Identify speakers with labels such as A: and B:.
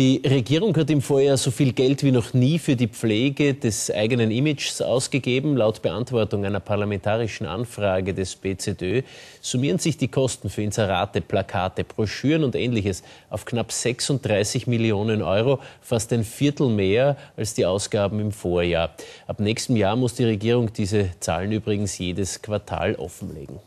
A: Die Regierung hat im Vorjahr so viel Geld wie noch nie für die Pflege des eigenen Images ausgegeben. Laut Beantwortung einer parlamentarischen Anfrage des BZÖ summieren sich die Kosten für Inserate, Plakate, Broschüren und ähnliches auf knapp 36 Millionen Euro, fast ein Viertel mehr als die Ausgaben im Vorjahr. Ab nächstem Jahr muss die Regierung diese Zahlen übrigens jedes Quartal offenlegen.